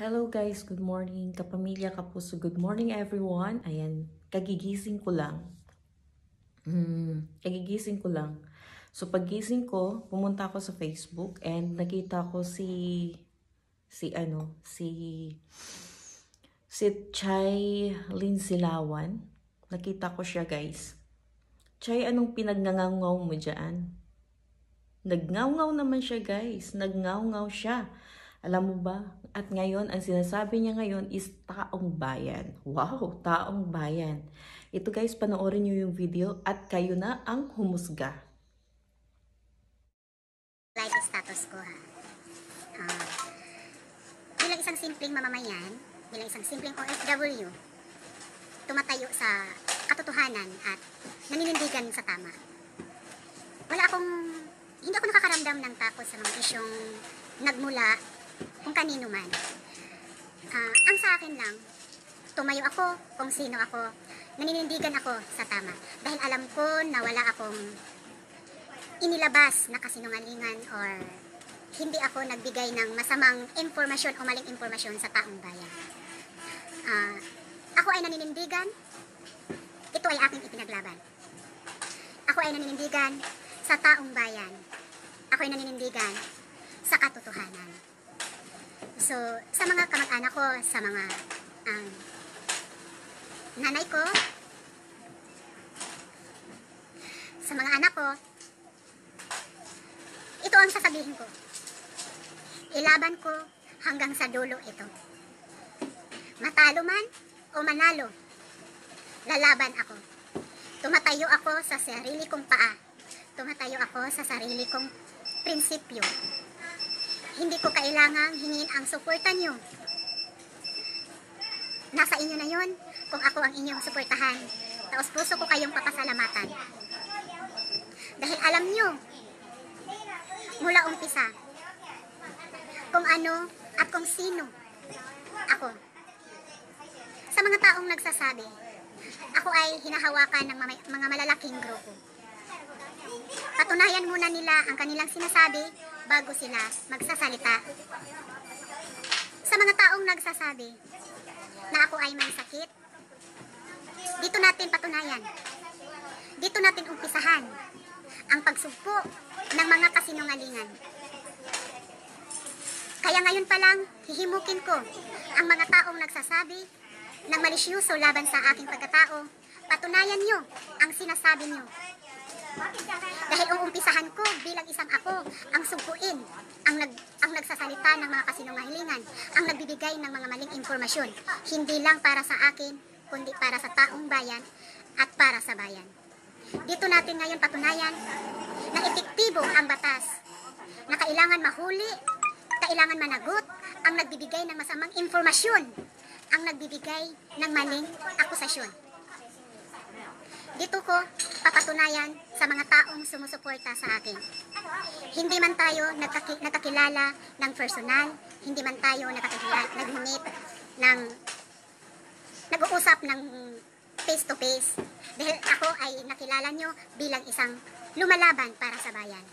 Hello guys, good morning. Kapamilya, kapuso, good morning everyone. Ayan, kagigising ko lang. Mm, kagigising ko lang. So paggising ko, pumunta ako sa Facebook and nakita ko si si ano, si si Chai Lin Silawan. Nakita ko siya, guys. Chai, anong pinagngangaw mo diyan? Nagngaw-ngaw naman siya, guys. Nagngaw-ngaw siya. Alam mo ba? At ngayon, ang sinasabi niya ngayon is taong bayan. Wow, taong bayan. Ito guys, panoorin niyo yung video at kayo na ang humusga. Like status ko ha. Uh, bilang isang simpleng mamamayan, bilang isang simpleng OFW, tumatayo sa katotohanan at naninindigan sa tama. Wala akong, hindi ako nakakaramdam ng takot sa mga isyong nagmula kung kanino man. Uh, ang sa akin lang, tumayo ako kung sino ako. Naninindigan ako sa tama. Dahil alam ko na wala akong inilabas na kasinungalingan or hindi ako nagbigay ng masamang impormasyon o maling impormasyon sa taong bayan. Uh, ako ay naninindigan, ito ay aking ipinaglaban. Ako ay naninindigan sa taong bayan. Ako ay naninindigan sa katotohanan. So, sa mga kamag-anak ko, sa mga um, nanay ko, sa mga anak ko, ito ang sasabihin ko. Ilaban ko hanggang sa dulo ito. Matalo man o manalo, lalaban ako. Tumatayo ako sa sarili kong paa. Tumatayo ako sa sarili kong prinsipyo. Hindi ko kailangang hingin ang suporta nyo. Nasa inyo na yon kung ako ang inyong suportahan. Taos puso ko kayong papasalamatan. Dahil alam nyo, mula umpisa, kung ano at kung sino ako. Sa mga taong nagsasabi, ako ay hinahawakan ng mga malalaking grupo. Patunayan muna nila ang kanilang sinasabi bago sila magsasalita. Sa mga taong nagsasabi na ako ay may sakit, dito natin patunayan, dito natin umpisahan ang pagsugpo ng mga kasinungalingan. Kaya ngayon pa lang, hihimukin ko ang mga taong nagsasabi ng malisyoso laban sa aking pagkatao, patunayan nyo ang sinasabi nyo dahil uumpisahan ko bilang isang ako ang sugpuin, ang, nag, ang nagsasalita ng mga kasinungalingan, ang nagbibigay ng mga maling impormasyon, hindi lang para sa akin, kundi para sa taong bayan at para sa bayan. Dito natin ngayon patunayan na epektibo ang batas, na kailangan mahuli, kailangan managot ang nagbibigay ng masamang impormasyon, ang nagbibigay ng maling akusasyon. Dito ko papatunayan sa mga taong sumusuporta sa akin. Hindi man tayo nagkaki, nagkakilala ng personal, hindi man tayo nagkakilala, nag-meet ng nag-uusap ng face to face. Dahil ako ay nakilala nyo bilang isang lumalaban para sa bayan.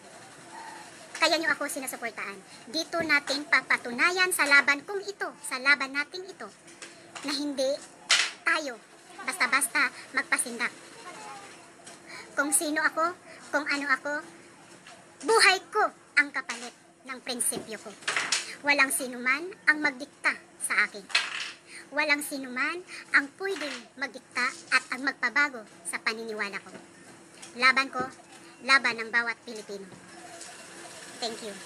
Kaya nyo ako sinasuportaan. Dito natin papatunayan sa laban kung ito, sa laban nating ito, na hindi tayo basta-basta magpasindak kung sino ako, kung ano ako. Buhay ko ang kapalit ng prinsipyo ko. Walang sinuman ang magdikta sa akin. Walang sinuman ang pwedeng magdikta at ang magpabago sa paniniwala ko. Laban ko, laban ng bawat Pilipino. Thank you.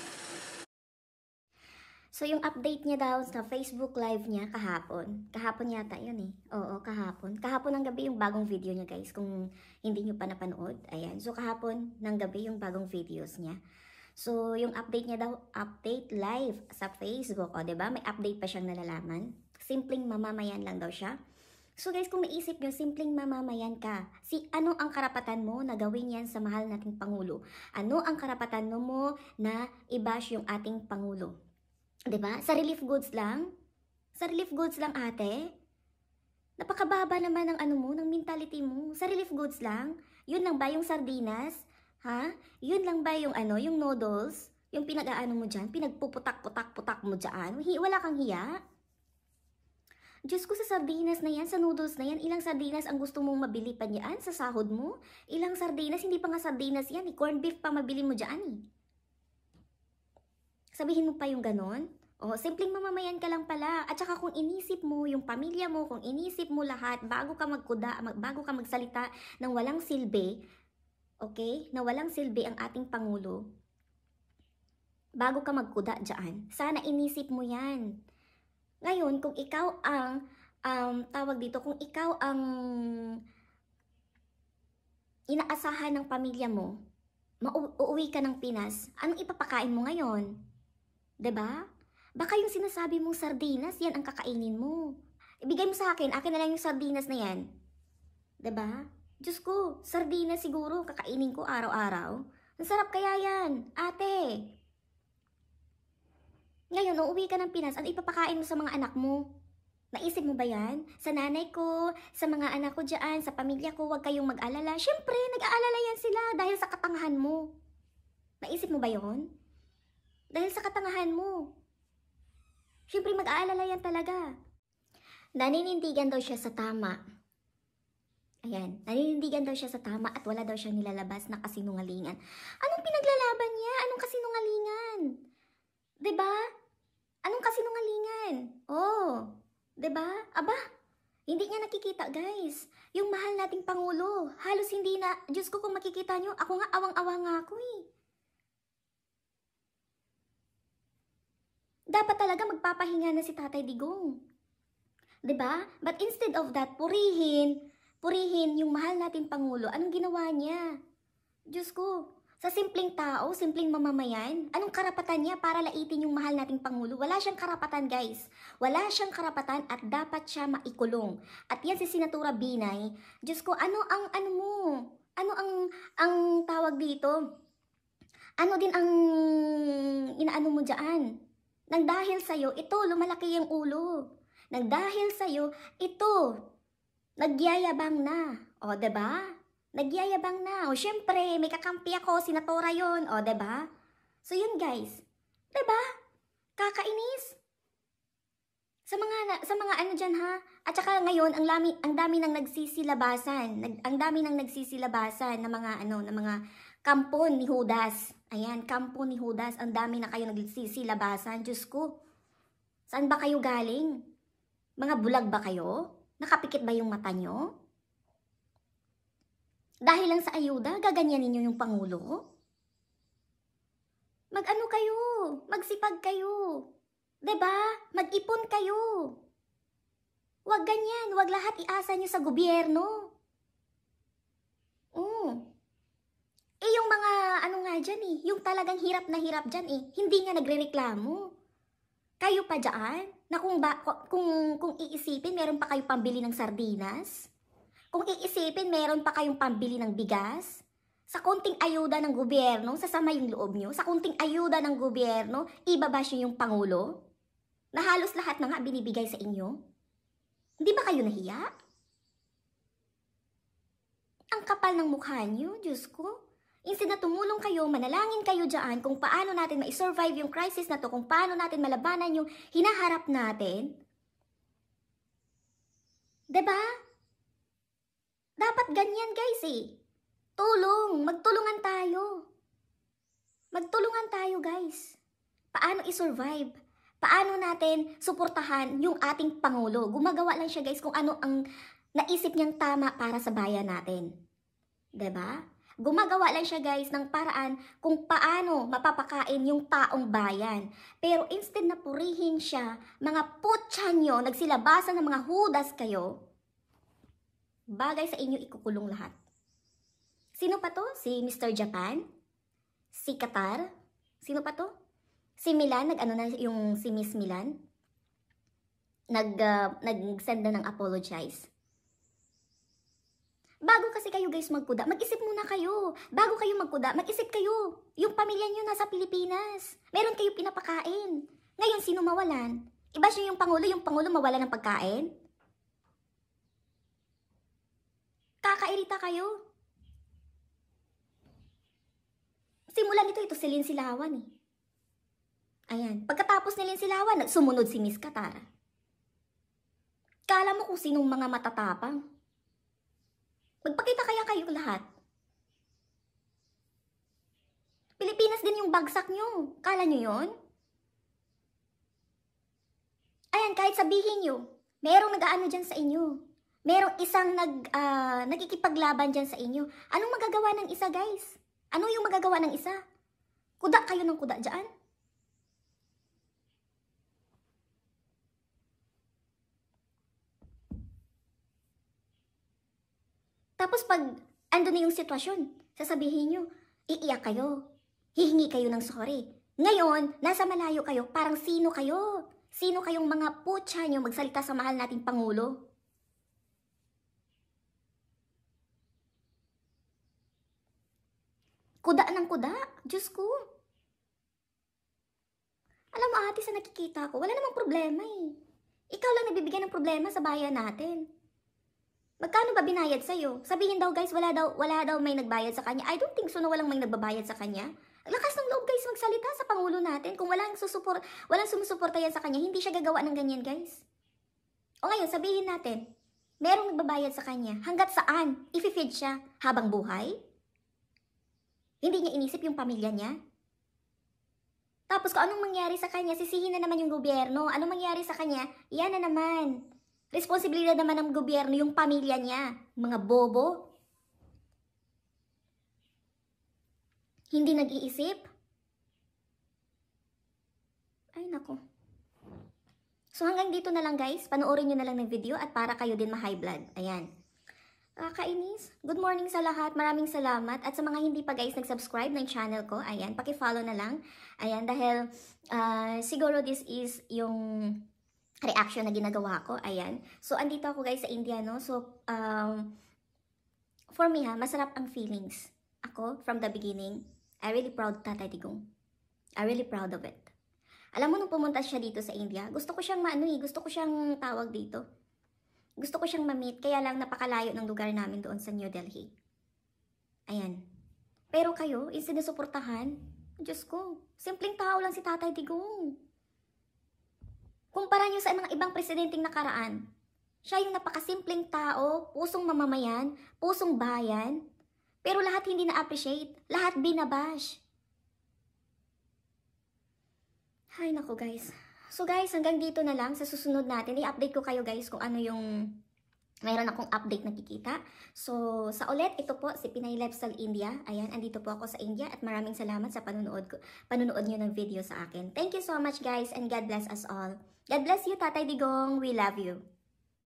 So, yung update niya daw sa Facebook Live niya kahapon. Kahapon yata yun eh. Oo, kahapon. Kahapon ng gabi yung bagong video niya guys. Kung hindi niyo pa napanood. Ayan. So, kahapon ng gabi yung bagong videos niya. So, yung update niya daw, update live sa Facebook. O, ba diba? May update pa siyang nalalaman. Simpleng mamamayan lang daw siya. So guys, kung maisip nyo, simpleng mamamayan ka. Si ano ang karapatan mo na gawin yan sa mahal nating Pangulo? Ano ang karapatan mo na i-bash yung ating Pangulo? 'Di ba? Sa relief goods lang? Sa relief goods lang, ate? Napakababa naman ng ano mo, ng mentality mo. Sa relief goods lang? Yun lang ba yung sardinas? Ha? Yun lang ba yung ano, yung noodles? Yung pinag-aano mo diyan, Pinagpuputak-putak-putak mo dyan? Wala kang hiya? Diyos ko sa sardinas na yan, sa noodles na yan, ilang sardinas ang gusto mong mabili pa niyan sa sahod mo? Ilang sardinas? Hindi pa nga sardinas yan eh. Corn beef pa mabili mo dyan eh. Sabihin mo pa yung ganon? O, simpleng mamamayan ka lang pala. At saka kung inisip mo yung pamilya mo, kung inisip mo lahat, bago ka magkuda, bago ka magsalita ng walang silbi, okay, na walang silbi ang ating Pangulo, bago ka magkuda dyan, sana inisip mo yan. Ngayon, kung ikaw ang, um, tawag dito, kung ikaw ang inaasahan ng pamilya mo, mauuwi ka ng Pinas, anong ipapakain mo ngayon? ba? Diba? Baka yung sinasabi mong sardinas, yan ang kakainin mo. Ibigay mo sa akin, akin na lang yung sardinas na yan. 'Di ba? Diba? Diyos ko, sardinas siguro, kakainin ko araw-araw. Ang sarap kaya yan, ate. Ngayon, uuwi ka ng Pinas, ano ipapakain mo sa mga anak mo? Naisip mo ba yan? Sa nanay ko, sa mga anak ko dyan, sa pamilya ko, huwag kayong mag-alala. Siyempre, nag-aalala yan sila dahil sa katangahan mo. Naisip mo ba yon? Dahil sa katangahan mo. Siyempre mag-aalala yan talaga. Naninindigan daw siya sa tama. Ayan, naninindigan daw siya sa tama at wala daw siyang nilalabas na kasinungalingan. Anong pinaglalaban niya? Anong kasinungalingan? ba? Diba? Anong kasinungalingan? Oh, ba? Diba? Aba, hindi niya nakikita guys. Yung mahal nating Pangulo, halos hindi na, Diyos ko kung makikita niyo, ako nga awang-awa nga ako eh. Dapat talaga magpapahinga na si Tatay Digong. ba? Diba? But instead of that, purihin, purihin yung mahal natin Pangulo. Anong ginawa niya? Diyos ko, sa simpleng tao, simpleng mamamayan, anong karapatan niya para laitin yung mahal nating Pangulo? Wala siyang karapatan, guys. Wala siyang karapatan at dapat siya maikulong. At yan si Senatura Binay. Diyos ko, ano ang ano mo? Ano ang ang tawag dito? ano din ang inaano mo dyan? Nang dahil sa'yo, ito, lumalaki ang ulo. Nang dahil sa'yo, ito, nagyayabang na. O, ba? Diba? Nagyayabang na. O, syempre, may kakampi ako, sinatora yon O, ba? Diba? So, yun guys. ba? Diba? Kakainis. Sa mga, sa mga ano dyan ha, at saka ngayon, ang, lami, ang dami nang nagsisilabasan, nag, ang dami nang nagsisilabasan ng mga, ano, ng mga kampon ni Judas. Ayan, kampo ni Judas. Ang dami na kayo nagsisilabasan. Diyos ko, saan ba kayo galing? Mga bulag ba kayo? Nakapikit ba yung mata nyo? Dahil lang sa ayuda, gaganyan ninyo yung Pangulo? Mag-ano kayo? Magsipag kayo. ba? Diba? Mag-ipon kayo. Huwag ganyan. Huwag lahat iasa nyo sa gobyerno. nag dyan eh. Yung talagang hirap na hirap dyan eh. Hindi nga nagre-reklamo. Kayo pa dyan? Na kung, ba, kung, kung iisipin, meron pa kayo pambili ng sardinas? Kung iisipin, meron pa kayong pambili ng bigas? Sa konting ayuda ng gobyerno, sasama yung loob nyo. Sa konting ayuda ng gobyerno, ibabash nyo yung Pangulo? Na halos lahat na nga binibigay sa inyo? Hindi ba kayo nahiya? Ang kapal ng mukha nyo, Diyos ko. Instead na tumulong kayo, manalangin kayo diyan kung paano natin ma-survive yung crisis na to, kung paano natin malabanan yung hinaharap natin. ba? Diba? Dapat ganyan guys eh. Tulong, magtulungan tayo. Magtulungan tayo guys. Paano i-survive? Paano natin suportahan yung ating Pangulo? Gumagawa lang siya guys kung ano ang naisip niyang tama para sa bayan natin. ba? Diba? Gumagawa lang siya guys ng paraan kung paano mapapakain yung taong bayan. Pero instead na purihin siya, mga putya nyo, nagsilabasan ng mga hudas kayo, bagay sa inyo ikukulong lahat. Sino pa to? Si Mr. Japan? Si Qatar? Sino pa to? Si Milan, nag-ano na yung si Miss Milan? Nag, uh, nag-send na ng apologize. Bago kasi kayo guys magkuda, mag-isip muna kayo. Bago kayo magkuda, mag-isip kayo. Yung pamilya nyo nasa Pilipinas. Meron kayo pinapakain. Ngayon, sino mawalan? Iba siya yung Pangulo, yung Pangulo mawala ng pagkain? Kakairita kayo. Simulan nito, ito si Lin Silawan eh. Ayan, pagkatapos ni Lin Silawan, sumunod si Miss Katara. Kala mo kung sinong mga matatapang. Magpakita kaya kayo lahat. Pilipinas din yung bagsak nyo. Kala nyo yon? Ayan, kahit sabihin nyo, merong nag aano dyan sa inyo. Merong isang nag, uh, nagkikipaglaban dyan sa inyo. Anong magagawa ng isa, guys? Ano yung magagawa ng isa? Kuda kayo ng kuda dyan? Tapos pag ando na yung sitwasyon, sasabihin nyo, iiyak kayo, hihingi kayo ng sorry. Ngayon, nasa malayo kayo, parang sino kayo? Sino kayong mga putya nyo magsalita sa mahal nating Pangulo? Kuda ng kuda, Diyos ko. Alam mo ate, sa nakikita ko, wala namang problema eh. Ikaw lang nabibigyan ng problema sa bayan natin. Magkano ba binayad sa'yo? Sabihin daw guys, wala daw, wala daw may nagbayad sa kanya. I don't think so na walang may nagbabayad sa kanya. Lakas ng loob guys magsalita sa Pangulo natin. Kung walang, susupor, walang sumusuporta yan sa kanya, hindi siya gagawa ng ganyan guys. O ngayon, sabihin natin, merong nagbabayad sa kanya. Hanggat saan? Ifi-feed siya habang buhay? Hindi niya inisip yung pamilya niya? Tapos kung anong mangyari sa kanya, sisihin na naman yung gobyerno. Anong mangyari sa kanya, iyan na naman. Responsibilidad naman ng gobyerno yung pamilya niya, mga bobo. Hindi nag-iisip? Ay nako. So hanggang dito na lang guys, panoorin nyo na lang ng video at para kayo din ma-high blood. Ayan. Kakainis. Good morning sa lahat. Maraming salamat. At sa mga hindi pa guys nag-subscribe ng channel ko, ayan, paki-follow na lang. Ayan, dahil uh, siguro this is yung reaction na ginagawa ko. Ayan. So, andito ako guys sa India, no? So, um, for me ha, masarap ang feelings. Ako, from the beginning, I really proud Tatay Digong. I really proud of it. Alam mo, nung pumunta siya dito sa India, gusto ko siyang maano eh, gusto ko siyang tawag dito. Gusto ko siyang ma-meet, kaya lang napakalayo ng lugar namin doon sa New Delhi. Ayan. Pero kayo, yung sinusuportahan, Diyos ko, simpleng tao lang si Tatay Digong. Kumpara niyo sa mga ibang presidenteng nakaraan. Siya yung napakasimpleng tao, pusong mamamayan, pusong bayan. Pero lahat hindi na-appreciate, lahat binabash. Hay nako guys. So guys, hanggang dito na lang. Sa susunod natin, i-update ko kayo guys kung ano yung mayroon akong update nakikita. So, sa ulit, ito po si Pinay Lifestyle India. Ayan, andito po ako sa India at maraming salamat sa panunood, ko, panunood nyo ng video sa akin. Thank you so much guys and God bless us all. God bless you, Tatay Digong. We love you.